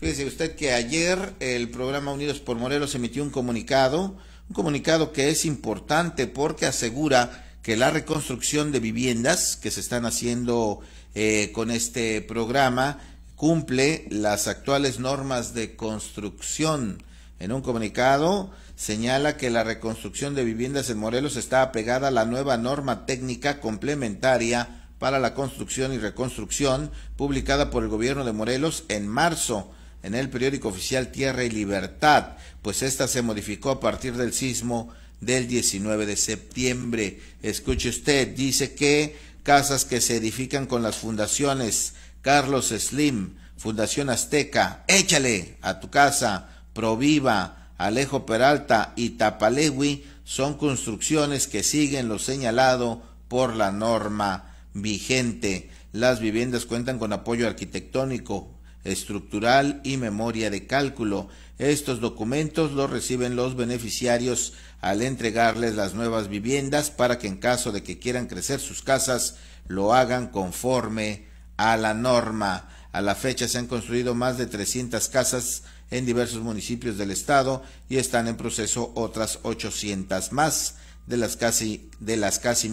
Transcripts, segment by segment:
Fíjese usted que ayer el programa Unidos por Morelos emitió un comunicado, un comunicado que es importante porque asegura que la reconstrucción de viviendas que se están haciendo eh, con este programa cumple las actuales normas de construcción. En un comunicado señala que la reconstrucción de viviendas en Morelos está apegada a la nueva norma técnica complementaria para la construcción y reconstrucción publicada por el gobierno de Morelos en marzo en el periódico oficial Tierra y Libertad, pues esta se modificó a partir del sismo del 19 de septiembre. Escuche usted, dice que casas que se edifican con las fundaciones Carlos Slim, Fundación Azteca, échale a tu casa, Proviva, Alejo Peralta y Tapalewi son construcciones que siguen lo señalado por la norma vigente. Las viviendas cuentan con apoyo arquitectónico, estructural y memoria de cálculo. Estos documentos los reciben los beneficiarios al entregarles las nuevas viviendas para que en caso de que quieran crecer sus casas lo hagan conforme a la norma. A la fecha se han construido más de 300 casas en diversos municipios del estado y están en proceso otras ochocientas más de las casi de las casi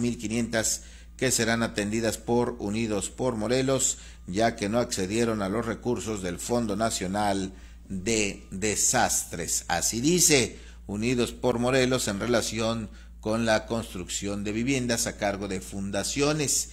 que serán atendidas por Unidos por Morelos, ya que no accedieron a los recursos del Fondo Nacional de Desastres. Así dice Unidos por Morelos en relación con la construcción de viviendas a cargo de fundaciones.